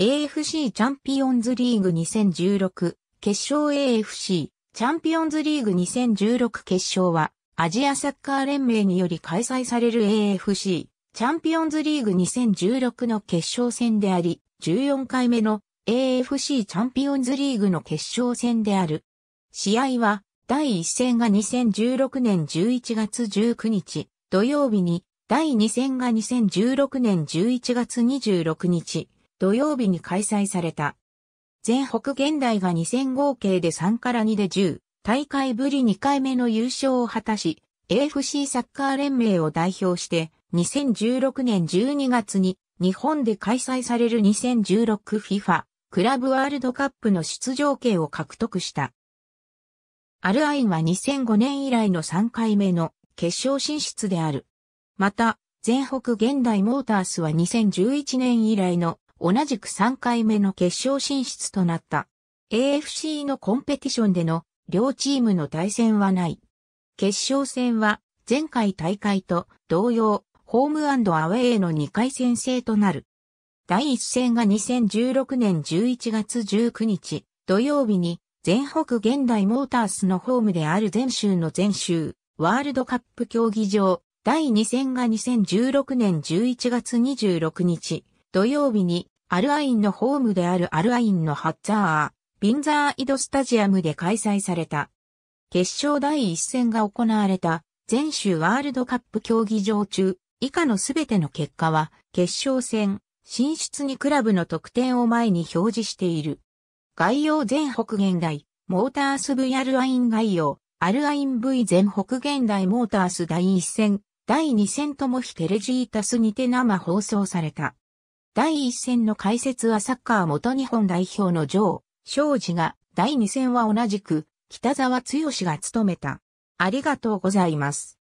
AFC チャンピオンズリーグ2016決勝 AFC チャンピオンズリーグ2016決勝はアジアサッカー連盟により開催される AFC チャンピオンズリーグ2016の決勝戦であり14回目の AFC チャンピオンズリーグの決勝戦である。試合は第1戦が2016年11月19日土曜日に第2戦が2016年11月26日土曜日に開催された。全北現代が2戦合計で3から2で10、大会ぶり2回目の優勝を果たし、AFC サッカー連盟を代表して、2016年12月に日本で開催される 2016FIFA クラブワールドカップの出場権を獲得した。アルアインは2005年以来の3回目の決勝進出である。また、全北現代モータースは2011年以来の同じく3回目の決勝進出となった。AFC のコンペティションでの両チームの対戦はない。決勝戦は前回大会と同様、ホームアウェイの2回戦制となる。第1戦が2016年11月19日土曜日に全北現代モータースのホームである全州の全州ワールドカップ競技場第2戦が2016年11月26日土曜日にアルアインのホームであるアルアインのハッツァー、ビンザーイドスタジアムで開催された。決勝第一戦が行われた全州ワールドカップ競技場中、以下のすべての結果は決勝戦、進出にクラブの得点を前に表示している。概要全北現代、モータース V アルアイン概要、アルアイン V 全北現代モータース第一戦、第二戦とも非テレジータスにて生放送された。第1戦の解説はサッカー元日本代表のジョー、庄司が、第2戦は同じく、北沢剛が務めた。ありがとうございます。